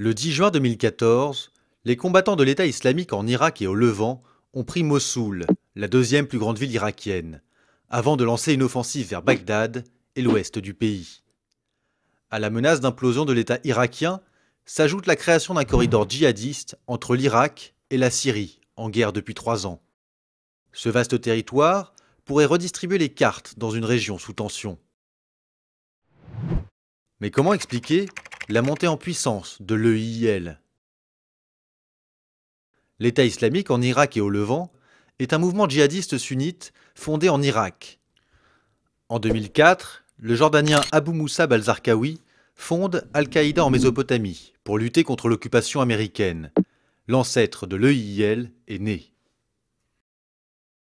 Le 10 juin 2014, les combattants de l'État islamique en Irak et au Levant ont pris Mossoul, la deuxième plus grande ville irakienne, avant de lancer une offensive vers Bagdad et l'ouest du pays. À la menace d'implosion de l'État irakien s'ajoute la création d'un corridor djihadiste entre l'Irak et la Syrie, en guerre depuis trois ans. Ce vaste territoire pourrait redistribuer les cartes dans une région sous tension. Mais comment expliquer la montée en puissance de l'EIIL. L'État islamique en Irak et au Levant est un mouvement djihadiste sunnite fondé en Irak. En 2004, le Jordanien Abu Moussa al-Zarqawi fonde Al-Qaïda en Mésopotamie pour lutter contre l'occupation américaine. L'ancêtre de l'EIIL est né.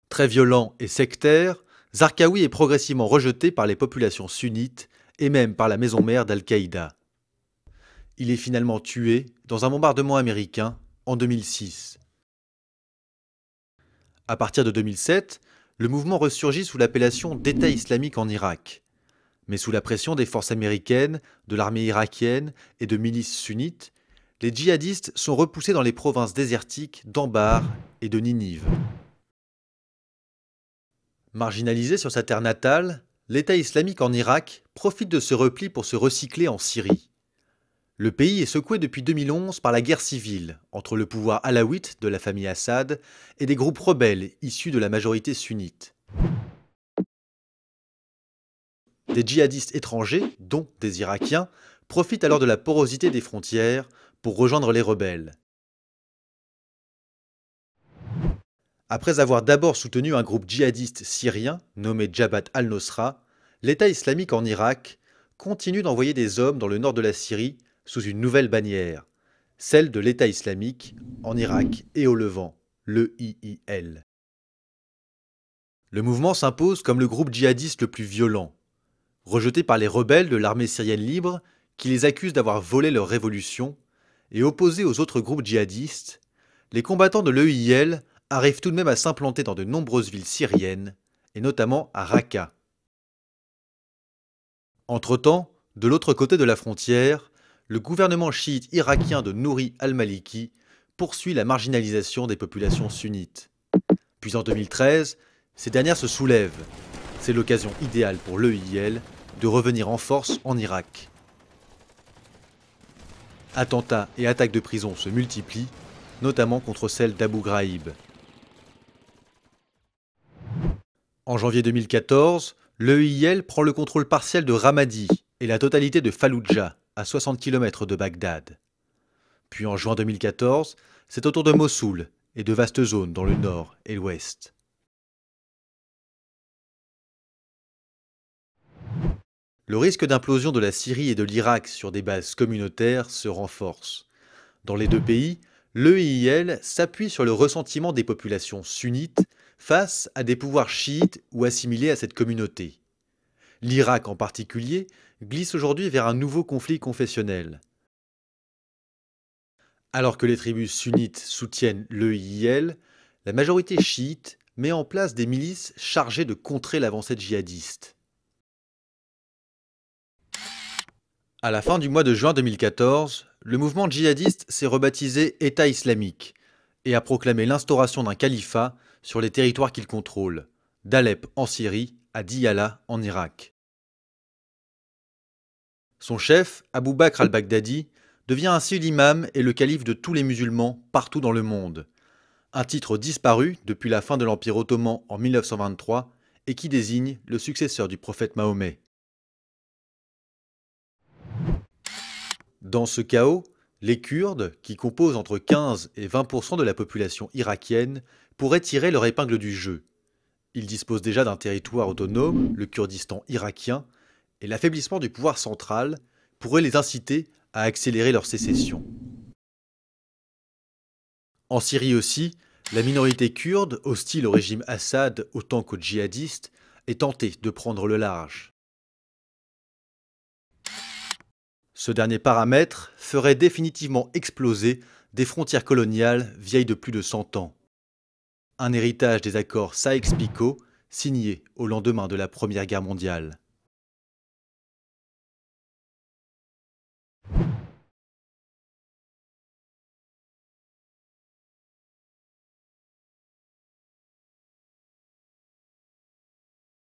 Très violent et sectaire, Zarqawi est progressivement rejeté par les populations sunnites et même par la maison mère d'Al-Qaïda il est finalement tué dans un bombardement américain en 2006. À partir de 2007, le mouvement ressurgit sous l'appellation d'État islamique en Irak, mais sous la pression des forces américaines, de l'armée irakienne et de milices sunnites, les djihadistes sont repoussés dans les provinces désertiques d'Ambar et de Ninive. Marginalisé sur sa terre natale, l'État islamique en Irak profite de ce repli pour se recycler en Syrie. Le pays est secoué depuis 2011 par la guerre civile entre le pouvoir alaouite de la famille Assad et des groupes rebelles issus de la majorité sunnite. Des djihadistes étrangers, dont des Irakiens, profitent alors de la porosité des frontières pour rejoindre les rebelles. Après avoir d'abord soutenu un groupe djihadiste syrien nommé Jabhat al-Nusra, l'État islamique en Irak continue d'envoyer des hommes dans le nord de la Syrie sous une nouvelle bannière, celle de l'État islamique en Irak et au Levant, le Le mouvement s'impose comme le groupe djihadiste le plus violent, rejeté par les rebelles de l'armée syrienne libre qui les accusent d'avoir volé leur révolution, et opposé aux autres groupes djihadistes, les combattants de l'EIL arrivent tout de même à s'implanter dans de nombreuses villes syriennes, et notamment à Raqqa. Entre-temps, de l'autre côté de la frontière, le gouvernement chiite irakien de Nouri al-Maliki poursuit la marginalisation des populations sunnites. Puis en 2013, ces dernières se soulèvent. C'est l'occasion idéale pour l'EIL de revenir en force en Irak. Attentats et attaques de prison se multiplient, notamment contre celle d'Abu Ghraib. En janvier 2014, l'EIL prend le contrôle partiel de Ramadi et la totalité de Fallujah à 60 km de Bagdad. Puis en juin 2014, c'est autour de Mossoul et de vastes zones dans le nord et l'ouest. Le risque d'implosion de la Syrie et de l'Irak sur des bases communautaires se renforce. Dans les deux pays, l'EIL s'appuie sur le ressentiment des populations sunnites face à des pouvoirs chiites ou assimilés à cette communauté l'Irak en particulier, glisse aujourd'hui vers un nouveau conflit confessionnel. Alors que les tribus sunnites soutiennent l'EIL, la majorité chiite met en place des milices chargées de contrer l'avancée djihadiste. À la fin du mois de juin 2014, le mouvement djihadiste s'est rebaptisé État islamique et a proclamé l'instauration d'un califat sur les territoires qu'il contrôle, d'Alep en Syrie à Diyala en Irak. Son chef, Abou Bakr al-Baghdadi, devient ainsi l'imam et le calife de tous les musulmans partout dans le monde, un titre disparu depuis la fin de l'Empire ottoman en 1923 et qui désigne le successeur du prophète Mahomet. Dans ce chaos, les Kurdes, qui composent entre 15 et 20 de la population irakienne, pourraient tirer leur épingle du jeu. Ils disposent déjà d'un territoire autonome, le Kurdistan irakien, et l'affaiblissement du pouvoir central pourrait les inciter à accélérer leur sécession. En Syrie aussi, la minorité kurde, hostile au régime Assad autant qu'aux djihadistes, est tentée de prendre le large. Ce dernier paramètre ferait définitivement exploser des frontières coloniales vieilles de plus de 100 ans un héritage des accords Sykes-Picot signés au lendemain de la Première Guerre mondiale.